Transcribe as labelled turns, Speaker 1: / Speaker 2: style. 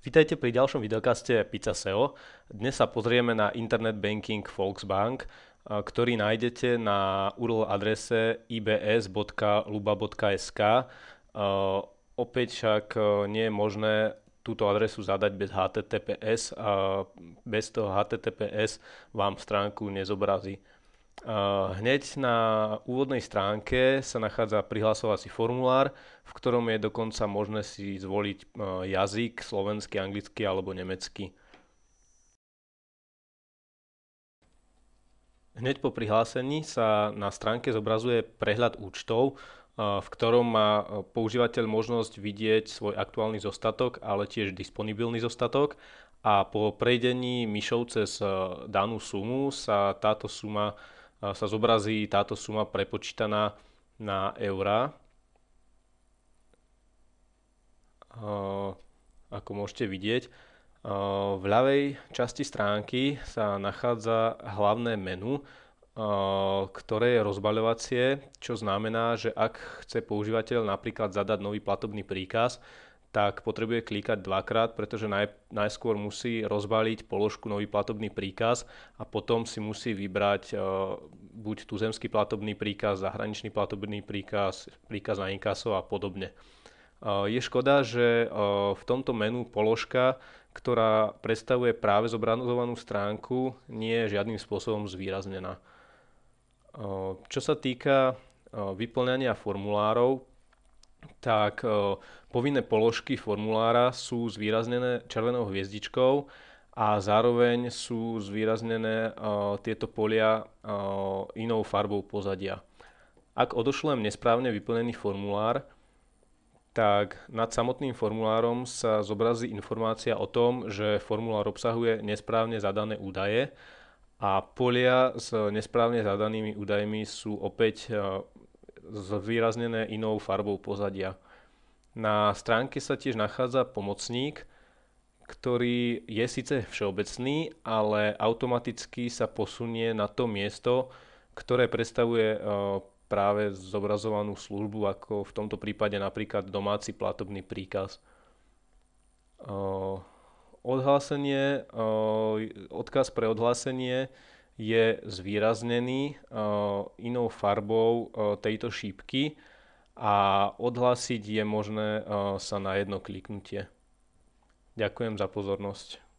Speaker 1: Vítajte pri ďalšom videokaste Pizza SEO. Dnes sa pozrieme na internet banking Volksbank, eh, ktorý nájdete na URL adrese ibs.luba.sk. Eh, opäť však eh, nie je možné túto adresu zadať bez HTTPS a bez toho HTTPS vám stránku nezobrazí. Hneď na úvodnej stránke sa nachádza prihlasovací formulár, v ktorom je dokonca možné si zvoliť jazyk slovenský, anglický alebo nemecký. Hneď po prihlásení sa na stránke zobrazuje prehľad účtov, v ktorom má používateľ možnosť vidieť svoj aktuálny zostatok, ale tiež disponibilný zostatok a po prejdení myšov cez danú sumu sa táto suma sa zobrazí táto suma prepočítaná na eurá. Ako môžete vidieť, v ľavej časti stránky sa nachádza hlavné menu, ktoré je rozbaľovacie, čo znamená, že ak chce používateľ napríklad zadať nový platobný príkaz, tak potrebuje klikať dvakrát, pretože naj, najskôr musí rozbaliť položku nový platobný príkaz a potom si musí vybrať uh, buď tuzemský platobný príkaz, zahraničný platobný príkaz, príkaz na inkaso a podobne. Uh, je škoda, že uh, v tomto menu položka, ktorá predstavuje práve zobrazovanú stránku, nie je žiadnym spôsobom zvýraznená. Uh, čo sa týka vyplňania formulárov, tak e, povinné položky formulára sú zvýraznené červenou hviezdičkou a zároveň sú zvýraznené e, tieto polia e, inou farbou pozadia. Ak odošlem nesprávne vyplnený formulár, tak nad samotným formulárom sa zobrazí informácia o tom, že formulár obsahuje nesprávne zadané údaje a polia s nesprávne zadanými údajmi sú opäť zvýraznené inou farbou pozadia. Na stránke sa tiež nachádza pomocník, ktorý je síce všeobecný, ale automaticky sa posunie na to miesto, ktoré predstavuje e, práve zobrazovanú službu, ako v tomto prípade napríklad domáci platobný príkaz. E, odhlásenie, e, odkaz pre odhlásenie je zvýraznený e, inou farbou e, tejto šípky a odhlásiť je možné e, sa na jedno kliknutie. Ďakujem za pozornosť.